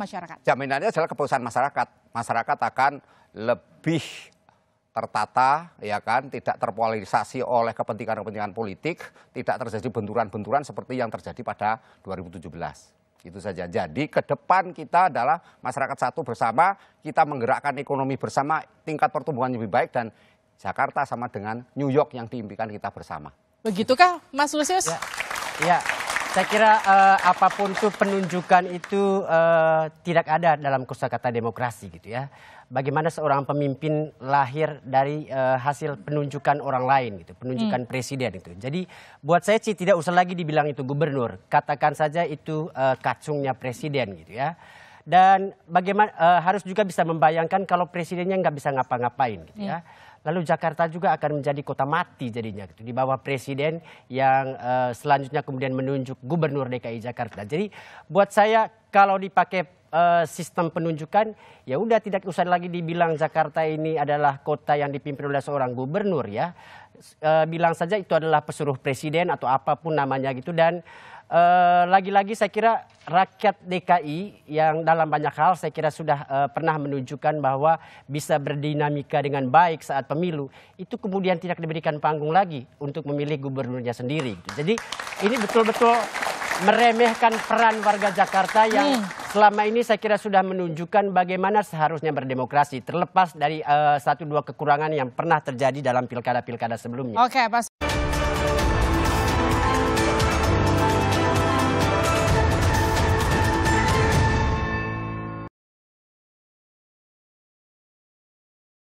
masyarakat. Jaminannya adalah kepuasan masyarakat. Masyarakat akan lebih tertata ya kan tidak terpolarisasi oleh kepentingan-kepentingan politik tidak terjadi benturan-benturan seperti yang terjadi pada 2017 itu saja jadi ke depan kita adalah masyarakat satu bersama kita menggerakkan ekonomi bersama tingkat pertumbuhan lebih baik dan Jakarta sama dengan New York yang diimpikan kita bersama begitukah Mas Lusius ya, ya. Saya kira uh, apapun itu penunjukan itu uh, tidak ada dalam kosakata demokrasi gitu ya. Bagaimana seorang pemimpin lahir dari uh, hasil penunjukan orang lain gitu, penunjukan hmm. presiden itu. Jadi buat saya sih tidak usah lagi dibilang itu gubernur, katakan saja itu uh, kacungnya presiden gitu ya dan bagaimana uh, eh, harus juga bisa membayangkan kalau presidennya nggak bisa ngapa-ngapain gitu ya. Iya. Lalu Jakarta juga akan menjadi kota mati jadinya gitu di bawah presiden yang uh, selanjutnya kemudian menunjuk gubernur DKI Jakarta. Jadi buat saya kalau dipakai uh, sistem penunjukan ya udah tidak usah lagi dibilang Jakarta ini adalah kota yang dipimpin oleh seorang gubernur ya uh, bilang saja itu adalah pesuruh presiden atau apapun namanya gitu dan eh, lagi-lagi uh, saya kira rakyat DKI yang dalam banyak hal saya kira sudah uh, pernah menunjukkan bahwa bisa berdinamika dengan baik saat pemilu itu kemudian tidak diberikan panggung lagi untuk memilih gubernurnya sendiri. Jadi ini betul-betul meremehkan peran warga Jakarta yang hmm selama ini saya kira sudah menunjukkan bagaimana seharusnya berdemokrasi terlepas dari uh, satu dua kekurangan yang pernah terjadi dalam pilkada-pilkada sebelumnya. Oke, okay,